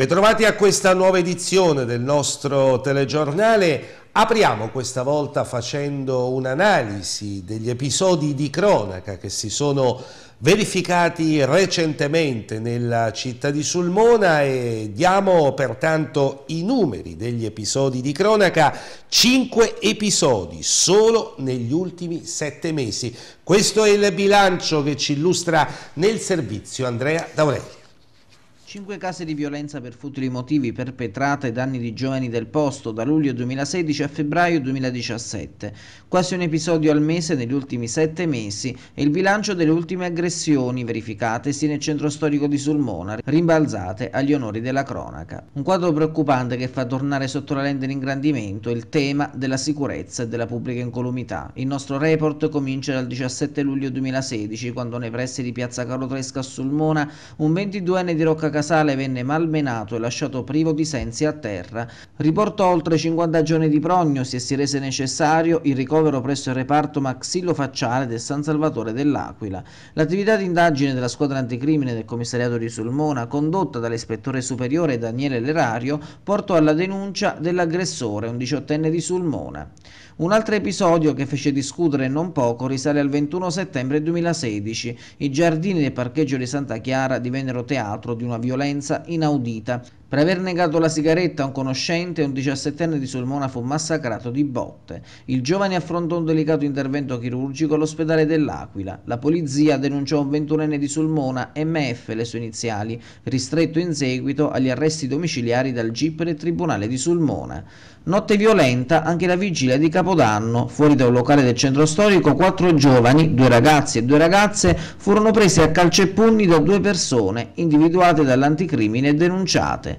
Bentrovati a questa nuova edizione del nostro telegiornale. Apriamo questa volta facendo un'analisi degli episodi di cronaca che si sono verificati recentemente nella città di Sulmona e diamo pertanto i numeri degli episodi di cronaca, Cinque episodi solo negli ultimi sette mesi. Questo è il bilancio che ci illustra nel servizio Andrea Daurelli. Cinque casi di violenza per futili motivi perpetrate ai danni di giovani del posto da luglio 2016 a febbraio 2017. Quasi un episodio al mese negli ultimi sette mesi e il bilancio delle ultime aggressioni verificatesi nel centro storico di Sulmona, rimbalzate agli onori della cronaca. Un quadro preoccupante che fa tornare sotto la lente l'ingrandimento il tema della sicurezza e della pubblica incolumità. Il nostro report comincia dal 17 luglio 2016, quando nei pressi di Piazza Carlo Tresca a Sulmona un 22enne di Rocca Casale venne malmenato e lasciato privo di sensi a terra. Riportò oltre 50 giorni di prognosi e si rese necessario il ricovero presso il reparto maxillofacciale del San Salvatore dell'Aquila. L'attività di indagine della squadra anticrimine del commissariato di Sulmona, condotta dall'ispettore superiore Daniele Lerario, portò alla denuncia dell'aggressore, un diciottenne di Sulmona. Un altro episodio che fece discutere non poco risale al 21 settembre 2016. I giardini del parcheggio di Santa Chiara divennero teatro di una violenza inaudita. Per aver negato la sigaretta a un conoscente, un 17enne di Sulmona fu massacrato di botte. Il giovane affrontò un delicato intervento chirurgico all'ospedale dell'Aquila. La polizia denunciò un 21enne di Sulmona, MF le sue iniziali, ristretto in seguito agli arresti domiciliari dal GIP del Tribunale di Sulmona. Notte violenta anche la vigilia di Capodanno. Fuori da un locale del centro storico, quattro giovani, due ragazzi e due ragazze, furono presi a calci e pugni da due persone, individuate dall'anticrimine e denunciate.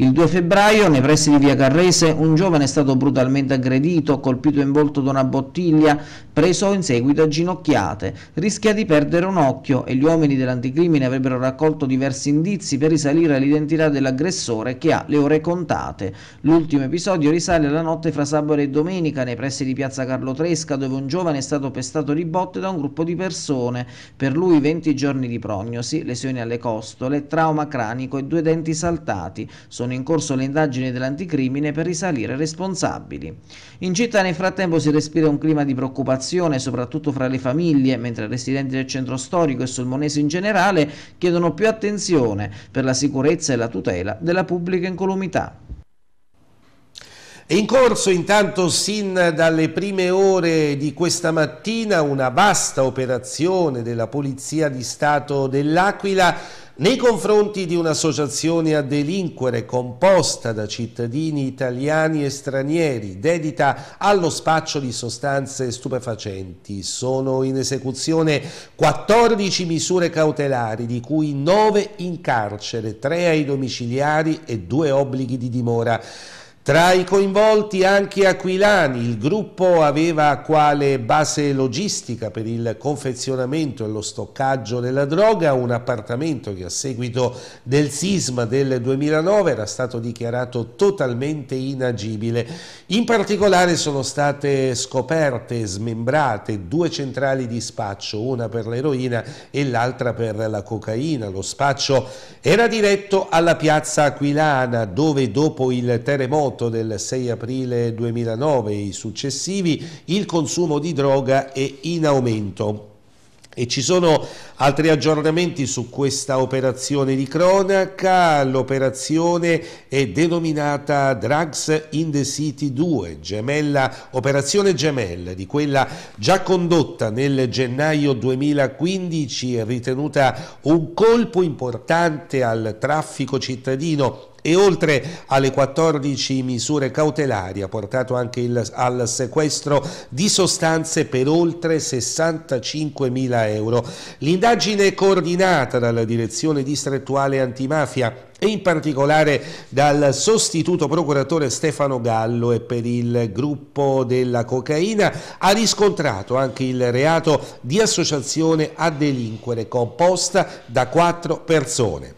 Il 2 febbraio, nei pressi di via Carrese, un giovane è stato brutalmente aggredito, colpito in volto da una bottiglia, preso in seguito a ginocchiate. Rischia di perdere un occhio e gli uomini dell'anticrimine avrebbero raccolto diversi indizi per risalire all'identità dell'aggressore che ha le ore contate. L'ultimo episodio risale alla notte fra sabato e domenica, nei pressi di piazza Carlo Tresca, dove un giovane è stato pestato di botte da un gruppo di persone. Per lui 20 giorni di prognosi, lesioni alle costole, trauma cranico e due denti saltati. Sono sono in corso le indagini dell'anticrimine per risalire responsabili. In città nel frattempo si respira un clima di preoccupazione, soprattutto fra le famiglie, mentre i residenti del centro storico e solmonese in generale chiedono più attenzione per la sicurezza e la tutela della pubblica incolumità. È in corso intanto sin dalle prime ore di questa mattina una vasta operazione della Polizia di Stato dell'Aquila nei confronti di un'associazione a delinquere composta da cittadini italiani e stranieri dedita allo spaccio di sostanze stupefacenti. Sono in esecuzione 14 misure cautelari, di cui 9 in carcere, 3 ai domiciliari e 2 obblighi di dimora. Tra i coinvolti anche Aquilani, il gruppo aveva quale base logistica per il confezionamento e lo stoccaggio della droga un appartamento che a seguito del sisma del 2009 era stato dichiarato totalmente inagibile. In particolare sono state scoperte e smembrate due centrali di spaccio, una per l'eroina e l'altra per la cocaina. Lo spaccio era diretto alla piazza Aquilana dove dopo il terremoto terremoto del 6 aprile 2009 e i successivi, il consumo di droga è in aumento. E ci sono altri aggiornamenti su questa operazione di cronaca. L'operazione è denominata Drugs in the City 2, gemella, operazione gemella di quella già condotta nel gennaio 2015 e ritenuta un colpo importante al traffico cittadino e oltre alle 14 misure cautelari ha portato anche il, al sequestro di sostanze per oltre 65.000 euro. L'indagine coordinata dalla direzione distrettuale antimafia e in particolare dal sostituto procuratore Stefano Gallo e per il gruppo della cocaina ha riscontrato anche il reato di associazione a delinquere composta da quattro persone.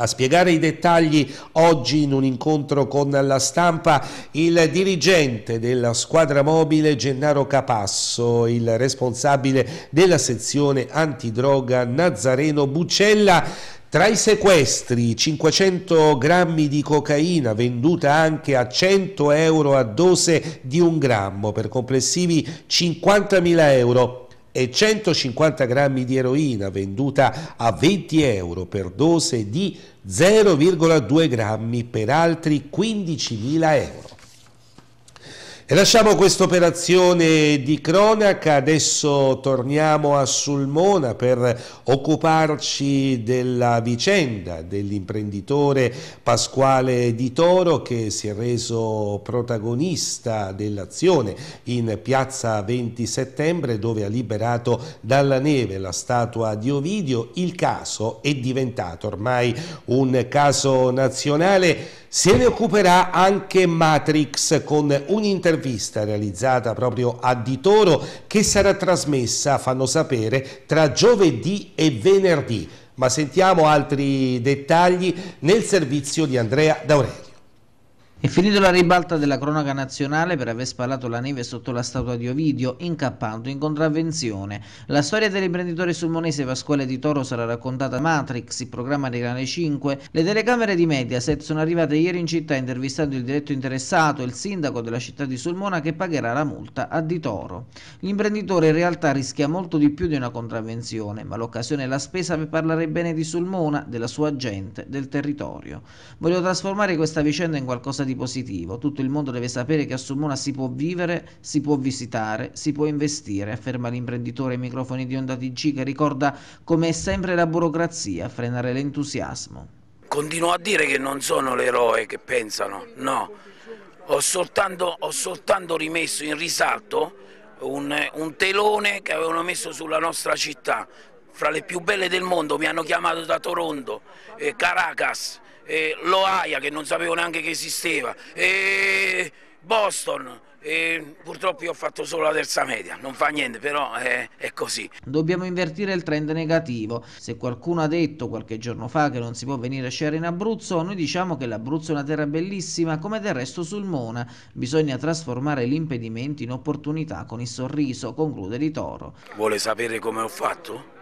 A spiegare i dettagli oggi in un incontro con la stampa il dirigente della squadra mobile Gennaro Capasso, il responsabile della sezione antidroga Nazareno Buccella. Tra i sequestri 500 grammi di cocaina venduta anche a 100 euro a dose di un grammo per complessivi 50.000 euro e 150 grammi di eroina venduta a 20 euro per dose di 0,2 grammi per altri 15.000 euro. E lasciamo questa operazione di cronaca, adesso torniamo a Sulmona per occuparci della vicenda dell'imprenditore Pasquale Di Toro che si è reso protagonista dell'azione in piazza 20 settembre dove ha liberato dalla neve la statua di Ovidio. Il caso è diventato ormai un caso nazionale, se ne occuperà anche Matrix con un intervento un'intervista realizzata proprio a Di Toro che sarà trasmessa, fanno sapere, tra giovedì e venerdì. Ma sentiamo altri dettagli nel servizio di Andrea D'Aurelio. È finito la ribalta della cronaca nazionale per aver spalato la neve sotto la statua di Ovidio, incappando in contravvenzione. La storia dell'imprenditore sulmonese Pasquale di Toro sarà raccontata da Matrix, il programma di Canale 5. Le telecamere di Mediaset sono arrivate ieri in città intervistando il diretto interessato, il sindaco della città di Sulmona, che pagherà la multa a Di Toro. L'imprenditore in realtà rischia molto di più di una contravvenzione, ma l'occasione è la spesa per parlare bene di Sulmona, della sua gente, del territorio. Voglio trasformare questa vicenda in qualcosa di di positivo. Tutto il mondo deve sapere che a Sulmona si può vivere, si può visitare, si può investire, afferma l'imprenditore ai microfoni di Onda TG che ricorda come è sempre la burocrazia a frenare l'entusiasmo. Continuo a dire che non sono l'eroe che pensano, no. Ho soltanto, ho soltanto rimesso in risalto un, un telone che avevano messo sulla nostra città, fra le più belle del mondo, mi hanno chiamato da Toronto, eh, Caracas, eh, Loaia che non sapevo neanche che esisteva, e Boston. E purtroppo io ho fatto solo la terza media, non fa niente, però è, eh, è, così. Dobbiamo invertire il trend negativo. Se qualcuno ha detto qualche giorno fa che non si può venire a sciare in Abruzzo, noi diciamo che l'Abruzzo è una terra bellissima, come del resto sul Mona. Bisogna trasformare l'impedimento in opportunità con il sorriso, conclude Di Toro. Vuole sapere come ho fatto?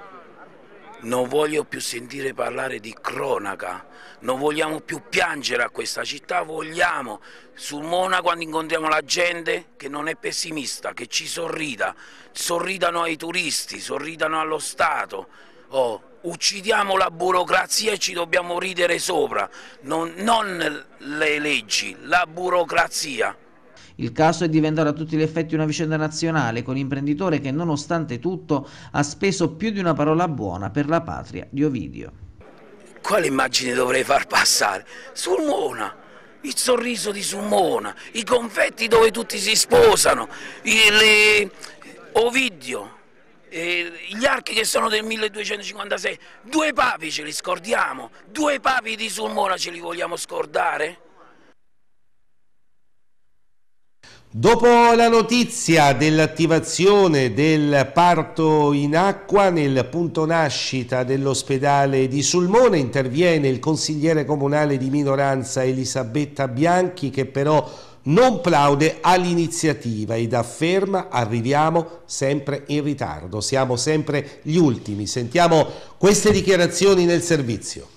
Non voglio più sentire parlare di cronaca, non vogliamo più piangere a questa città, vogliamo sul Mona quando incontriamo la gente che non è pessimista, che ci sorrida, sorridano ai turisti, sorridano allo Stato. Oh, uccidiamo la burocrazia e ci dobbiamo ridere sopra, non, non le leggi, la burocrazia. Il caso è diventato a tutti gli effetti una vicenda nazionale, con imprenditore che nonostante tutto ha speso più di una parola buona per la patria di Ovidio. Quale immagine dovrei far passare? Sulmona! Il sorriso di Sulmona, i confetti dove tutti si sposano, il... Ovidio, gli archi che sono del 1256, due papi ce li scordiamo, due papi di Sulmona ce li vogliamo scordare? Dopo la notizia dell'attivazione del parto in acqua nel punto nascita dell'ospedale di Sulmone interviene il consigliere comunale di minoranza Elisabetta Bianchi che però non plaude all'iniziativa ed afferma arriviamo sempre in ritardo, siamo sempre gli ultimi. Sentiamo queste dichiarazioni nel servizio.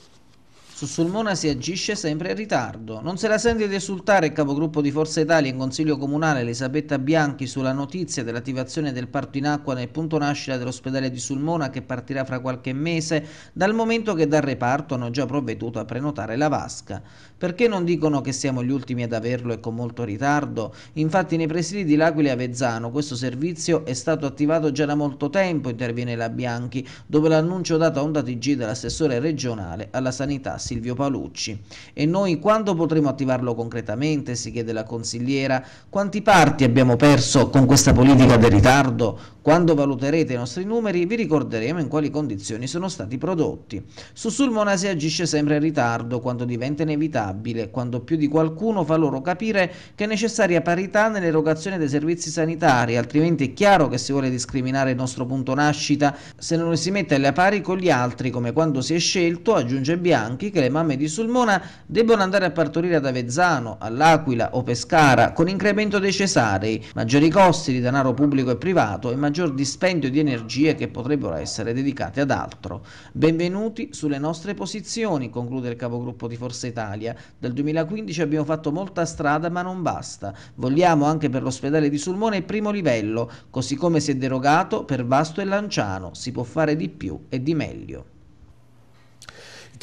Su Sulmona si agisce sempre in ritardo. Non se la sente di esultare il capogruppo di Forza Italia in Consiglio Comunale Elisabetta Bianchi sulla notizia dell'attivazione del parto in acqua nel punto nascita dell'ospedale di Sulmona che partirà fra qualche mese dal momento che dal reparto hanno già provveduto a prenotare la vasca. Perché non dicono che siamo gli ultimi ad averlo e con molto ritardo? Infatti nei presidi di L'Aquila e Avezzano questo servizio è stato attivato già da molto tempo, interviene la Bianchi, dopo l'annuncio dato a onda TG dall'assessore regionale alla sanità Silvio Palucci. E noi quando potremo attivarlo concretamente? si chiede la consigliera. Quanti parti abbiamo perso con questa politica del ritardo? Quando valuterete i nostri numeri vi ricorderemo in quali condizioni sono stati prodotti. Su Sulmona si agisce sempre in ritardo, quando diventa inevitabile, quando più di qualcuno fa loro capire che è necessaria parità nell'erogazione dei servizi sanitari, altrimenti è chiaro che si vuole discriminare il nostro punto nascita se non si mette alle pari con gli altri, come quando si è scelto, aggiunge Bianchi, che le mamme di Sulmona debbono andare a partorire ad Avezzano, all'Aquila o Pescara, con incremento dei cesarei, maggiori costi di denaro pubblico e privato e maggiori maggior dispendio di energie che potrebbero essere dedicate ad altro. Benvenuti sulle nostre posizioni, conclude il capogruppo di Forza Italia. Dal 2015 abbiamo fatto molta strada ma non basta. Vogliamo anche per l'ospedale di Sulmone il primo livello, così come si è derogato per Vasto e Lanciano. Si può fare di più e di meglio.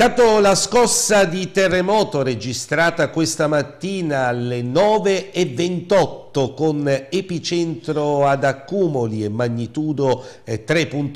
Intanto la scossa di terremoto registrata questa mattina alle 9.28 con epicentro ad accumuli e magnitudo 3.8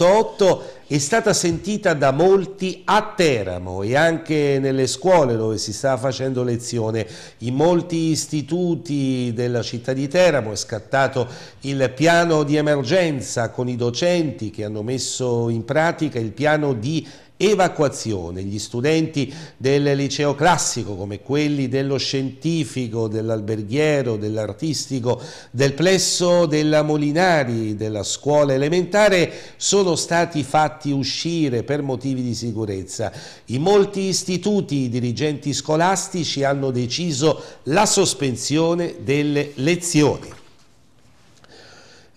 eh, è stata sentita da molti a Teramo e anche nelle scuole dove si sta facendo lezione. In molti istituti della città di Teramo è scattato il piano di emergenza con i docenti che hanno messo in pratica il piano di evacuazione. Gli studenti del liceo classico come quelli dello scientifico, dell'alberghiero, dell'artistico, del plesso della Molinari, della scuola elementare sono stati fatti uscire per motivi di sicurezza. In molti istituti i dirigenti scolastici hanno deciso la sospensione delle lezioni.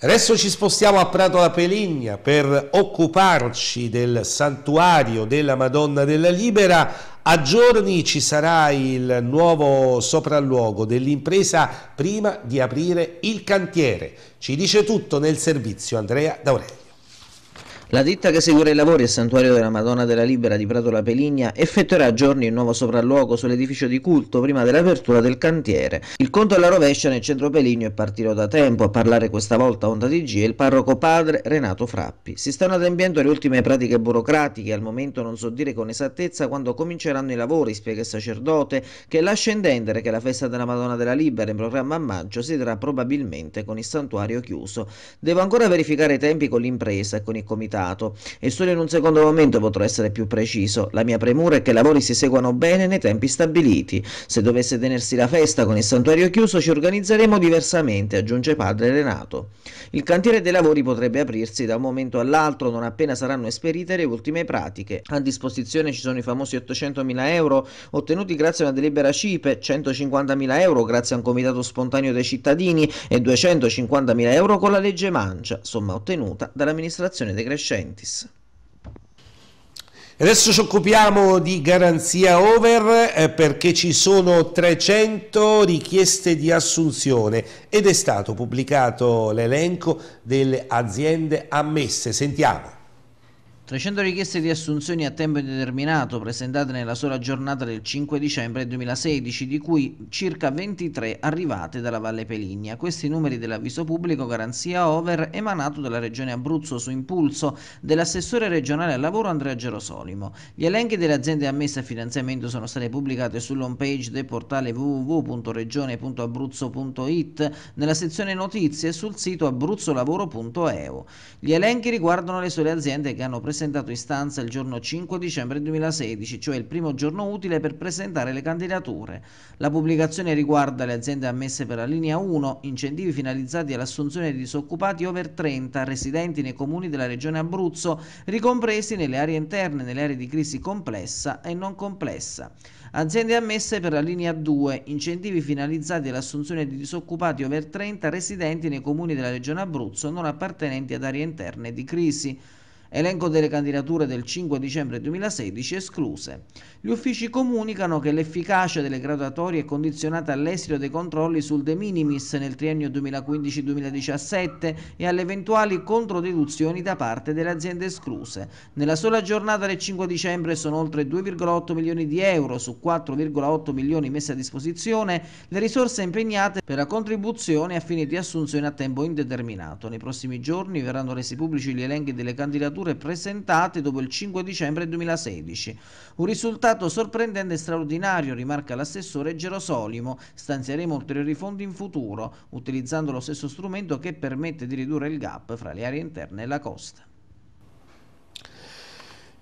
Adesso ci spostiamo a Prato alla Peligna per occuparci del santuario della Madonna della Libera. A giorni ci sarà il nuovo sopralluogo dell'impresa prima di aprire il cantiere. Ci dice tutto nel servizio Andrea D'Aurelli. La ditta che eseguirà i lavori il Santuario della Madonna della Libera di Prato La Peligna effettuerà a giorni un nuovo sopralluogo sull'edificio di culto prima dell'apertura del cantiere. Il conto alla rovescia nel centro Peligno è partito da tempo, a parlare questa volta a Onda TG è il parroco padre Renato Frappi. Si stanno adempiendo le ultime pratiche burocratiche, al momento non so dire con esattezza quando cominceranno i lavori, spiega il sacerdote, che lascia intendere che la festa della Madonna della Libera in programma a maggio si terrà probabilmente con il santuario chiuso. Devo ancora verificare i tempi con l'impresa e con il comitato preparato e solo in un secondo momento potrò essere più preciso. La mia premura è che i lavori si seguano bene nei tempi stabiliti. Se dovesse tenersi la festa con il santuario chiuso ci organizzeremo diversamente, aggiunge padre Renato. Il cantiere dei lavori potrebbe aprirsi da un momento all'altro non appena saranno esperite le ultime pratiche. A disposizione ci sono i famosi 800.000 euro ottenuti grazie a una delibera CIPE, 150.000 euro grazie a un comitato spontaneo dei cittadini e 250.000 euro con la legge Mancia, somma ottenuta dall'amministrazione decrescente Crescentis. Adesso ci occupiamo di garanzia over eh, perché ci sono 300 richieste di assunzione ed è stato pubblicato l'elenco delle aziende ammesse. Sentiamo. 300 richieste di assunzioni a tempo indeterminato presentate nella sola giornata del 5 dicembre 2016, di cui circa 23 arrivate dalla Valle Peligna. Questi numeri dell'avviso pubblico garanzia over emanato dalla Regione Abruzzo su impulso dell'assessore regionale al lavoro Andrea Gerosolimo. Gli elenchi delle aziende ammesse a finanziamento sono state pubblicate sull'home page del portale www.regione.abruzzo.it nella sezione notizie e sul sito abruzzolavoro.eu. Gli elenchi riguardano le sole aziende che hanno presentato presentato istanza il giorno 5 dicembre 2016, cioè il primo giorno utile per presentare le candidature. La pubblicazione riguarda le aziende ammesse per la linea 1, incentivi finalizzati all'assunzione di disoccupati over 30 residenti nei comuni della regione Abruzzo, ricompresi nelle aree interne, nelle aree di crisi complessa e non complessa. Aziende ammesse per la linea 2, incentivi finalizzati all'assunzione di disoccupati over 30 residenti nei comuni della regione Abruzzo non appartenenti ad aree interne di crisi. Elenco delle candidature del 5 dicembre 2016 escluse. Gli uffici comunicano che l'efficacia delle graduatorie è condizionata all'esito dei controlli sul de minimis nel triennio 2015-2017 e alle eventuali controdeduzioni da parte delle aziende escluse. Nella sola giornata del 5 dicembre sono oltre 2,8 milioni di euro su 4,8 milioni messe a disposizione le risorse impegnate per la contribuzione a fini di assunzione a tempo indeterminato. Nei prossimi giorni verranno resi pubblici gli elenchi delle candidature candidature presentate dopo il 5 dicembre 2016. Un risultato sorprendente e straordinario, rimarca l'assessore Gerosolimo. Stanzieremo ulteriori fondi in futuro, utilizzando lo stesso strumento che permette di ridurre il gap fra le aree interne e la costa.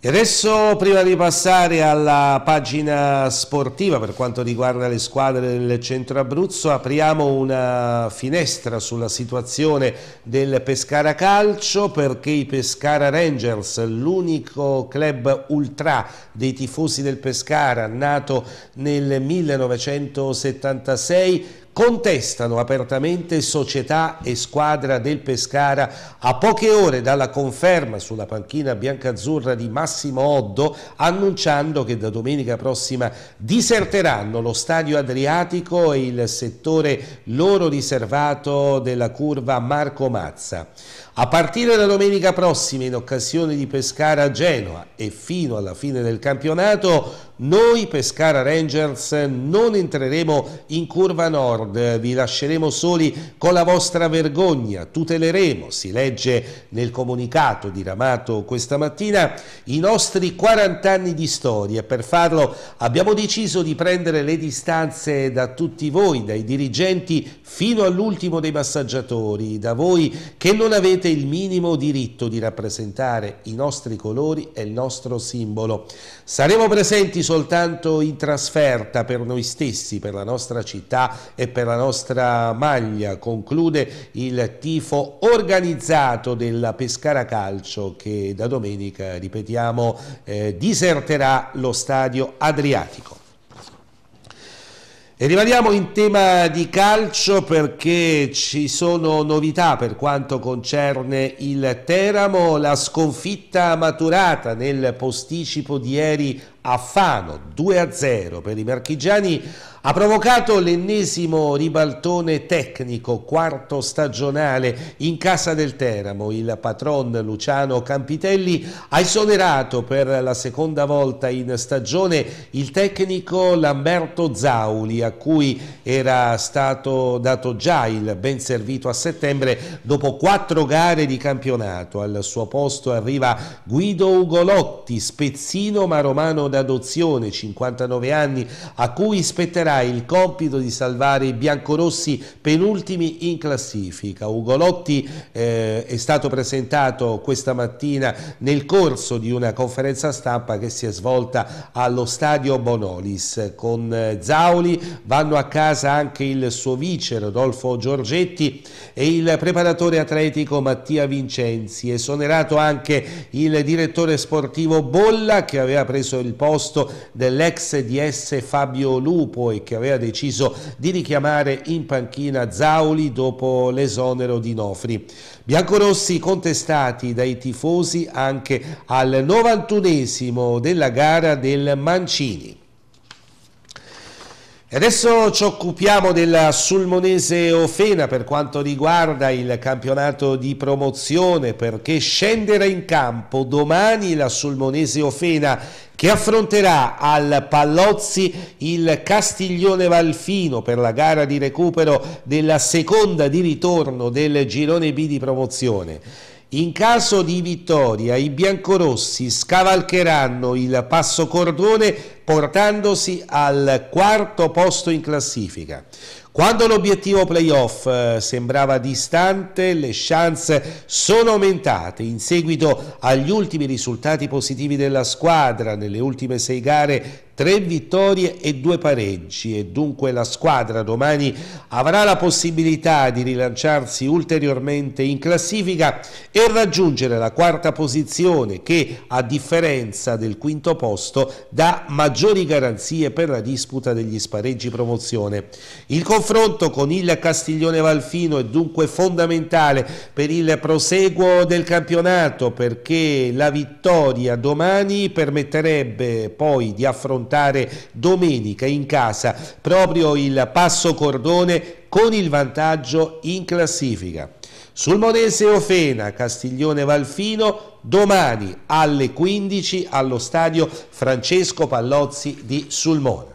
E adesso prima di passare alla pagina sportiva per quanto riguarda le squadre del centro Abruzzo apriamo una finestra sulla situazione del Pescara Calcio perché i Pescara Rangers, l'unico club ultra dei tifosi del Pescara nato nel 1976 contestano apertamente società e squadra del Pescara. A poche ore dalla conferma sulla panchina biancazzurra di Massimo Oddo, annunciando che da domenica prossima diserteranno lo stadio Adriatico e il settore loro riservato della curva Marco Mazza. A partire da domenica prossima, in occasione di Pescara-Genoa e fino alla fine del campionato, noi Pescara Rangers non entreremo in curva nord, vi lasceremo soli con la vostra vergogna, tuteleremo, si legge nel comunicato diramato questa mattina, i nostri 40 anni di storia. Per farlo abbiamo deciso di prendere le distanze da tutti voi, dai dirigenti fino all'ultimo dei massaggiatori, da voi che non avete il minimo diritto di rappresentare i nostri colori e il nostro simbolo. Saremo presenti soltanto in trasferta per noi stessi, per la nostra città e per la nostra maglia, conclude il tifo organizzato della Pescara Calcio che da domenica, ripetiamo, eh, diserterà lo stadio Adriatico. E rimaniamo in tema di calcio perché ci sono novità per quanto concerne il Teramo, la sconfitta maturata nel posticipo di ieri a Fano 2-0 per i marchigiani ha provocato l'ennesimo ribaltone tecnico quarto stagionale in casa del Teramo. Il patron Luciano Campitelli ha esonerato per la seconda volta in stagione il tecnico Lamberto Zauli a cui era stato dato già il ben servito a settembre dopo quattro gare di campionato. Al suo posto arriva Guido Ugolotti, spezzino ma romano d'adozione, 59 anni, a cui spetterà avrà il compito di salvare i biancorossi penultimi in classifica. Ugolotti eh, è stato presentato questa mattina nel corso di una conferenza stampa che si è svolta allo stadio Bonolis. Con eh, Zauli vanno a casa anche il suo vice Rodolfo Giorgetti e il preparatore atletico Mattia Vincenzi. Esonerato anche il direttore sportivo Bolla che aveva preso il posto dell'ex DS Fabio Lupo e che aveva deciso di richiamare in panchina Zauli dopo l'esonero di Nofri. Biancorossi contestati dai tifosi anche al 91 esimo della gara del Mancini. E adesso ci occupiamo della Sulmonese Ofena per quanto riguarda il campionato di promozione perché scenderà in campo domani la Sulmonese Ofena che affronterà al Pallozzi il Castiglione Valfino per la gara di recupero della seconda di ritorno del girone B di promozione. In caso di vittoria i biancorossi scavalcheranno il passo cordone portandosi al quarto posto in classifica. Quando l'obiettivo playoff eh, sembrava distante, le chance sono aumentate in seguito agli ultimi risultati positivi della squadra nelle ultime sei gare Tre vittorie e due pareggi e dunque la squadra domani avrà la possibilità di rilanciarsi ulteriormente in classifica e raggiungere la quarta posizione che a differenza del quinto posto dà maggiori garanzie per la disputa degli spareggi promozione. Il confronto con il Castiglione Valfino è dunque fondamentale per il proseguo del campionato perché la vittoria domani permetterebbe poi di affrontare affrontare domenica in casa proprio il Passo Cordone con il vantaggio in classifica. Sul Monese Ofena, Castiglione Valfino, domani alle 15 allo stadio Francesco Pallozzi di Sulmona.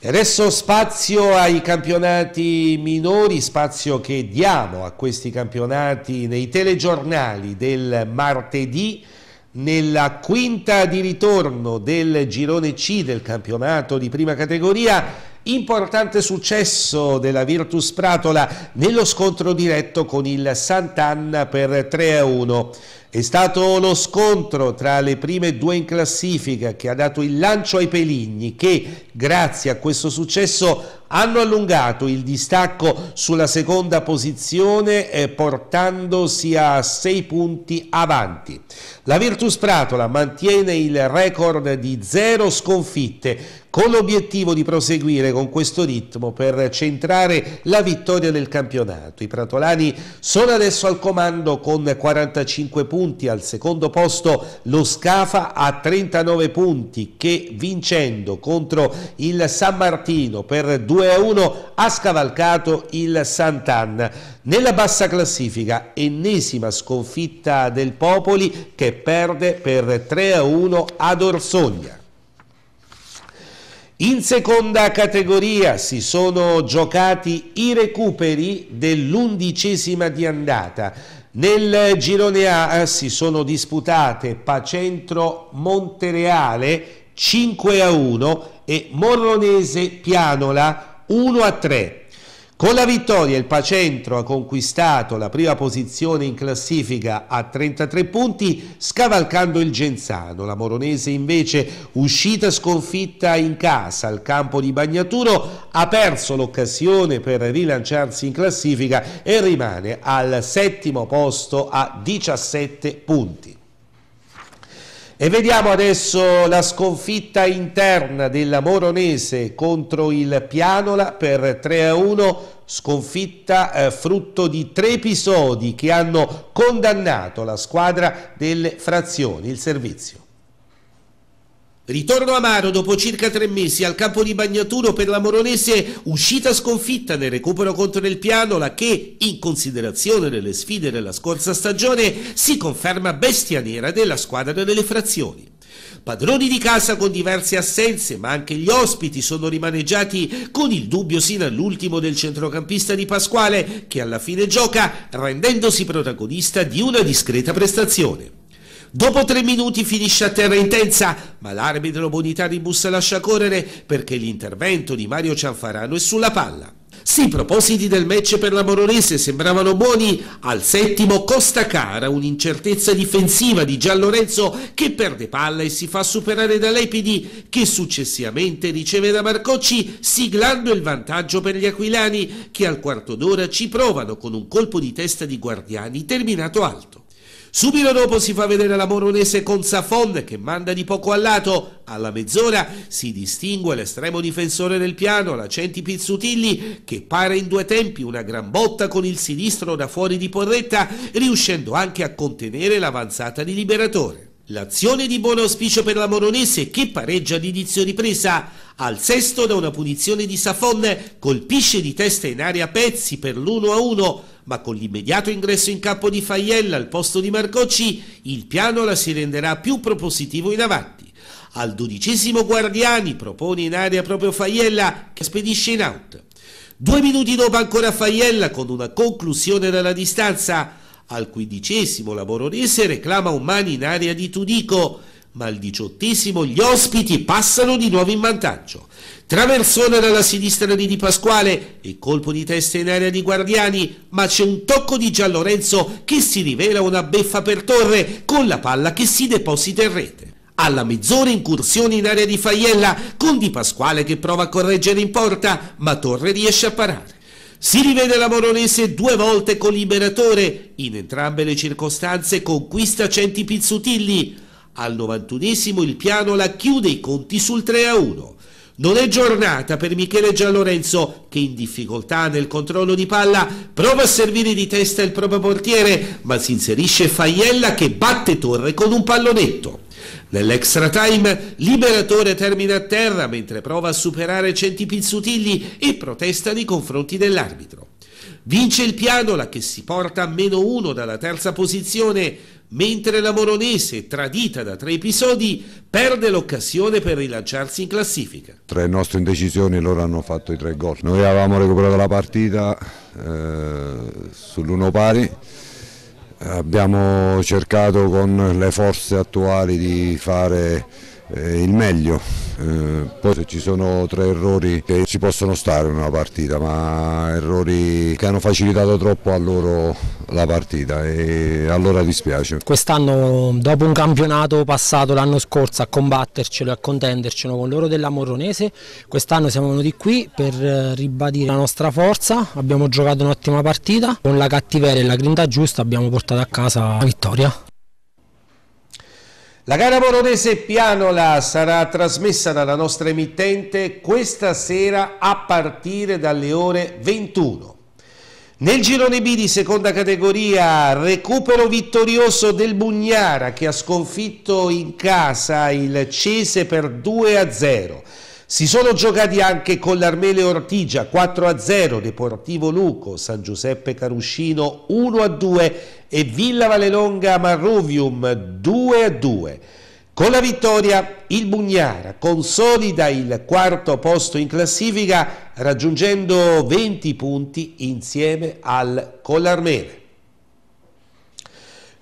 Adesso spazio ai campionati minori, spazio che diamo a questi campionati nei telegiornali del martedì nella quinta di ritorno del girone C del campionato di prima categoria, importante successo della Virtus Pratola nello scontro diretto con il Sant'Anna per 3 1. È stato lo scontro tra le prime due in classifica che ha dato il lancio ai Peligni che grazie a questo successo hanno allungato il distacco sulla seconda posizione eh, portandosi a sei punti avanti. La Virtus Pratola mantiene il record di zero sconfitte con l'obiettivo di proseguire con questo ritmo per centrare la vittoria del campionato. I pratolani sono adesso al comando con 45 punti, al secondo posto lo Scafa a 39 punti che vincendo contro il San Martino per 2-1 ha scavalcato il Sant'Anna. Nella bassa classifica, ennesima sconfitta del Popoli che perde per 3-1 ad Orsogna. In seconda categoria si sono giocati i recuperi dell'undicesima di andata. Nel girone A eh, si sono disputate Pacentro Montereale 5 a 1 e Morronese Pianola 1 a 3. Con la vittoria il Pacentro ha conquistato la prima posizione in classifica a 33 punti scavalcando il Genzano. La Moronese invece uscita sconfitta in casa al campo di Bagnaturo ha perso l'occasione per rilanciarsi in classifica e rimane al settimo posto a 17 punti. E vediamo adesso la sconfitta interna della Moronese contro il Pianola per 3-1, a sconfitta eh, frutto di tre episodi che hanno condannato la squadra delle frazioni, il servizio. Ritorno amaro dopo circa tre mesi al campo di Bagnaturo per la Moronese, uscita sconfitta nel recupero contro il Pianola che, in considerazione delle sfide della scorsa stagione, si conferma bestia nera della squadra delle frazioni. Padroni di casa con diverse assenze, ma anche gli ospiti sono rimaneggiati con il dubbio sino all'ultimo del centrocampista di Pasquale, che alla fine gioca rendendosi protagonista di una discreta prestazione. Dopo tre minuti finisce a terra intensa, ma l'arbitro Bonitaribus lascia correre perché l'intervento di Mario Cianfarano è sulla palla. Sì, i propositi del match per la Moronese sembravano buoni. Al settimo Costa Cara, un'incertezza difensiva di Gian Lorenzo che perde palla e si fa superare da Lepidi che successivamente riceve da Marcocci siglando il vantaggio per gli aquilani che al quarto d'ora ci provano con un colpo di testa di Guardiani terminato alto. Subito dopo si fa vedere la Moronese con Safon che manda di poco al lato. Alla mezz'ora si distingue l'estremo difensore del piano, la Centi Pizzutilli, che para in due tempi una gran botta con il sinistro da fuori di Porretta, riuscendo anche a contenere l'avanzata di Liberatore. L'azione di buon auspicio per la Moronese che pareggia di inizio ripresa. Al sesto da una punizione di Safon colpisce di testa in aria Pezzi per l'1-1 ma con l'immediato ingresso in campo di Faiella al posto di Marcocci, il piano la si renderà più propositivo in avanti. Al dodicesimo Guardiani propone in area proprio Faiella che spedisce in out. Due minuti dopo ancora Faiella con una conclusione dalla distanza. Al quindicesimo la reclama un mani in area di Tudico, ma al diciottesimo gli ospiti passano di nuovo in vantaggio. Traversone dalla sinistra di Di Pasquale e colpo di testa in area di Guardiani, ma c'è un tocco di Giallorenzo che si rivela una beffa per Torre con la palla che si deposita in rete. Alla mezz'ora incursione in area di Faiella con Di Pasquale che prova a correggere in porta, ma Torre riesce a parare. Si rivede la Moronese due volte con Liberatore, in entrambe le circostanze conquista Centi Pizzutilli. Al 91 il piano la chiude i conti sul 3 a 1. Non è giornata per Michele Giallorenzo che in difficoltà nel controllo di palla prova a servire di testa il proprio portiere, ma si inserisce Faiella che batte Torre con un pallonetto. Nell'extra time, Liberatore termina a terra mentre prova a superare Centi Pizzutilli e protesta nei confronti dell'arbitro. Vince il Pianola che si porta a meno uno dalla terza posizione, mentre la Moronese, tradita da tre episodi, perde l'occasione per rilanciarsi in classifica. Tre nostre indecisioni loro hanno fatto i tre gol. Noi avevamo recuperato la partita eh, sull'1 pari, abbiamo cercato con le forze attuali di fare eh, il meglio, eh, poi se ci sono tre errori che ci possono stare in una partita, ma errori che hanno facilitato troppo a loro la partita e allora dispiace. Quest'anno dopo un campionato passato l'anno scorso a combattercelo e a contendercelo con loro della Morronese, quest'anno siamo venuti qui per eh, ribadire la nostra forza, abbiamo giocato un'ottima partita, con la cattiveria e la grinta giusta abbiamo portato a casa la vittoria. La gara Moronese Pianola sarà trasmessa dalla nostra emittente questa sera a partire dalle ore 21. Nel girone B di seconda categoria, recupero vittorioso del Bugnara che ha sconfitto in casa il Cese per 2 a 0. Si sono giocati anche con l'Armele Ortigia 4-0, Deportivo Luco, San Giuseppe Caruscino 1-2 e Villa Valelonga Marruvium 2-2. Con la vittoria il Bugnara consolida il quarto posto in classifica raggiungendo 20 punti insieme al Collarmele.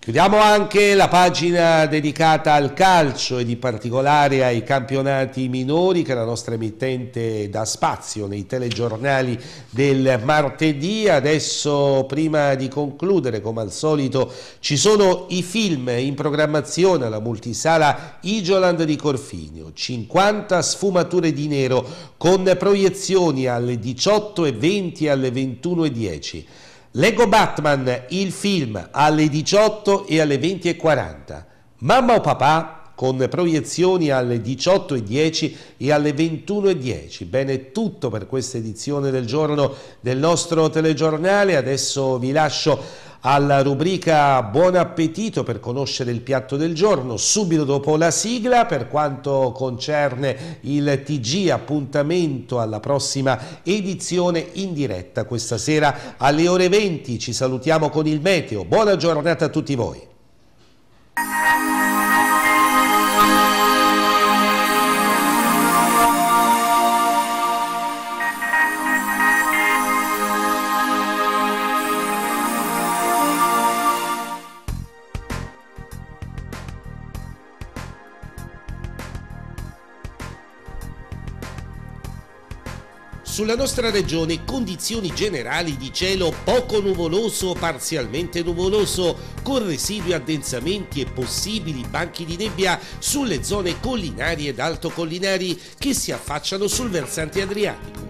Chiudiamo anche la pagina dedicata al calcio e in particolare ai campionati minori che la nostra emittente dà spazio nei telegiornali del martedì. Adesso prima di concludere come al solito ci sono i film in programmazione alla multisala Igioland di Corfinio. 50 sfumature di nero con proiezioni alle 18.20 e alle 21.10. Lego Batman, il film alle 18 e alle 20 e 40. Mamma o papà con proiezioni alle 18.10 e alle 21.10. Bene, tutto per questa edizione del giorno del nostro telegiornale. Adesso vi lascio alla rubrica Buon appetito per conoscere il piatto del giorno, subito dopo la sigla per quanto concerne il TG appuntamento alla prossima edizione in diretta questa sera alle ore 20. Ci salutiamo con il meteo. Buona giornata a tutti voi. Sulla nostra regione condizioni generali di cielo poco nuvoloso o parzialmente nuvoloso, con residui addensamenti e possibili banchi di nebbia sulle zone collinari ed altocollinari che si affacciano sul versante adriatico.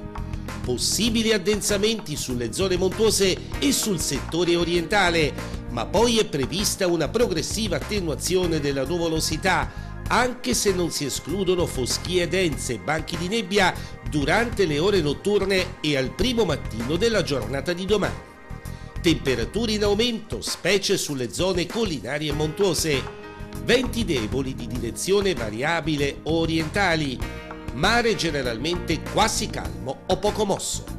Possibili addensamenti sulle zone montuose e sul settore orientale, ma poi è prevista una progressiva attenuazione della nuvolosità anche se non si escludono foschie dense, e banchi di nebbia durante le ore notturne e al primo mattino della giornata di domani. Temperature in aumento, specie sulle zone collinari e montuose. Venti deboli di direzione variabile orientali. Mare generalmente quasi calmo o poco mosso.